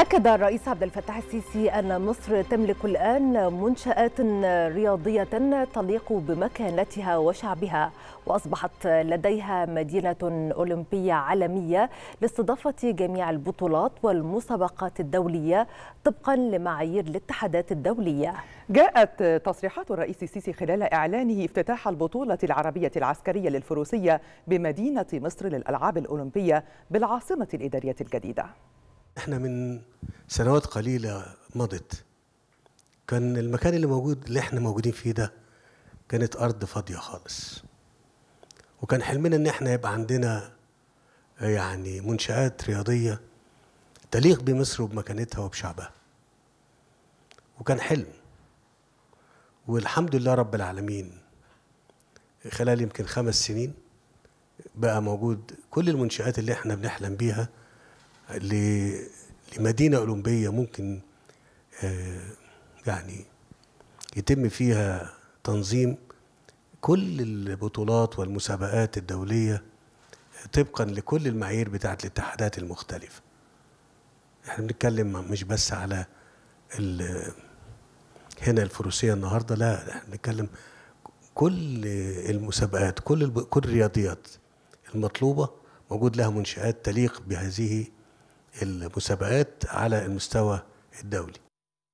أكد الرئيس عبد الفتاح السيسي أن مصر تملك الآن منشآت رياضية تليق بمكانتها وشعبها وأصبحت لديها مدينة أولمبية عالمية لاستضافة جميع البطولات والمسابقات الدولية طبقا لمعايير الاتحادات الدولية جاءت تصريحات الرئيس السيسي خلال إعلانه افتتاح البطولة العربية العسكرية للفروسية بمدينة مصر للألعاب الأولمبية بالعاصمة الإدارية الجديدة احنا من سنوات قليلة مضت كان المكان اللي موجود اللي احنا موجودين فيه ده كانت أرض فاضية خالص وكان حلمنا إن احنا يبقى عندنا يعني منشآت رياضية تليق بمصر وبمكانتها وبشعبها وكان حلم والحمد لله رب العالمين خلال يمكن خمس سنين بقى موجود كل المنشآت اللي احنا بنحلم بيها لمدينة أولمبية ممكن آه، يعني يتم فيها تنظيم كل البطولات والمسابقات الدولية طبقا لكل المعايير بتاعة الاتحادات المختلفة احنا بنتكلم مش بس على هنا الفروسية النهاردة لا احنا بنتكلم كل المسابقات كل كل الرياضيات المطلوبة موجود لها منشآت تليق بهذه المسابقات على المستوى الدولي